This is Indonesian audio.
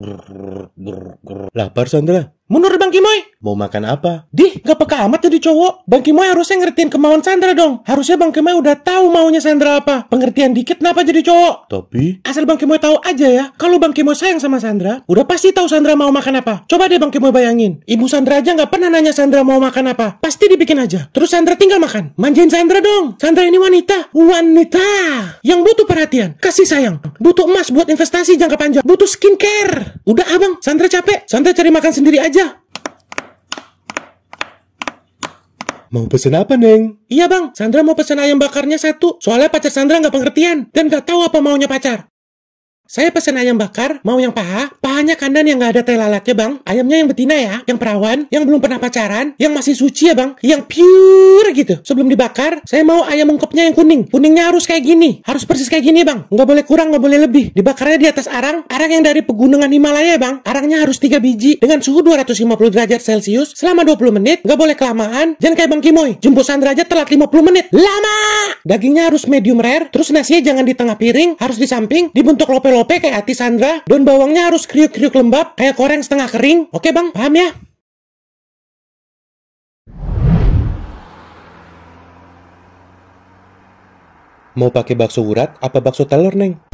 Lah, Lapar Sandra? Mundur Bang Kimoy! Mau makan apa? Di, gak peka amat jadi cowok. Bang Kimoy harusnya ngertiin kemauan Sandra dong. Harusnya Bang Kimoy udah tahu maunya Sandra apa. Pengertian dikit kenapa jadi cowok? Tapi... Asal Bang Kimoy tahu aja ya. Kalau Bang Kimoy sayang sama Sandra, udah pasti tahu Sandra mau makan apa. Coba deh Bang Kimoy bayangin. Ibu Sandra aja gak pernah nanya Sandra mau makan apa. Pasti dibikin aja. Terus Sandra tinggal makan. Manjain Sandra dong. Sandra ini wanita. Wanita. Yang butuh perhatian. Kasih sayang. Butuh emas buat investasi jangka panjang. Butuh skincare. Udah abang, Sandra capek. Sandra cari makan sendiri aja. Mau pesen apa, Neng? Iya, Bang. Sandra mau pesen ayam bakarnya satu. Soalnya pacar Sandra nggak pengertian. Dan nggak tahu apa maunya pacar. Saya pesen ayam bakar, mau yang paha? Pahanya kandan yang nggak ada teh lalatnya bang. Ayamnya yang betina ya, yang perawan, yang belum pernah pacaran, yang masih suci ya bang, yang pure gitu. Sebelum dibakar, saya mau ayam ungkepnya yang kuning. Kuningnya harus kayak gini, harus persis kayak gini bang. Nggak boleh kurang, nggak boleh lebih. Dibakarnya di atas arang, arang yang dari pegunungan Himalaya bang. Arangnya harus tiga biji dengan suhu 250 derajat Celcius selama 20 menit. Nggak boleh kelamaan, jangan kayak bang Kimoy. Jemputan derajat aja telat 50 menit. Lama! Dagingnya harus medium rare, terus nasinya jangan di tengah piring, harus di samping, dibentuk lope-lope kayak hati Sandra, daun bawangnya harus kriuk-kriuk lembab, kayak koreng setengah kering. Oke bang, paham ya? Mau pakai bakso urat apa bakso telur, Neng?